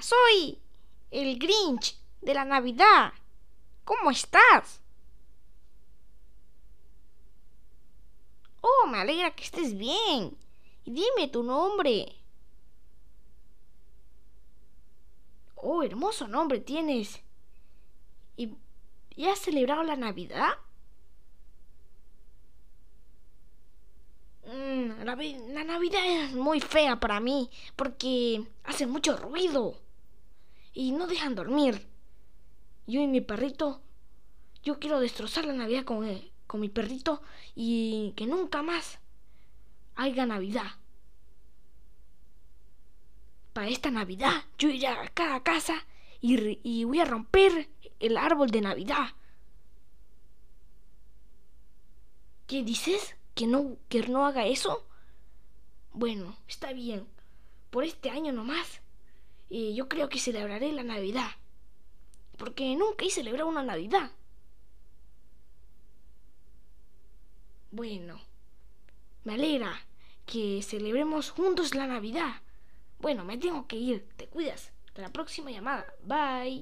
soy el Grinch de la Navidad. ¿Cómo estás? Oh, me alegra que estés bien. Y dime tu nombre. Oh, hermoso nombre tienes. ¿Y, ¿y has celebrado la Navidad? La, Navidad es muy fea para mí porque hace mucho ruido y no dejan dormir. Yo y mi perrito, yo quiero destrozar la Navidad con, eh, con mi perrito y que nunca más haya Navidad. Para esta Navidad yo iré a cada casa y, y voy a romper el árbol de Navidad. ¿Qué dices? ¿Que no, que no haga eso? Bueno, está bien. Por este año nomás. Y yo creo que celebraré la Navidad. Porque nunca he celebrado una Navidad. Bueno, me alegra que celebremos juntos la Navidad. Bueno, me tengo que ir. Te cuidas. Hasta la próxima llamada. Bye.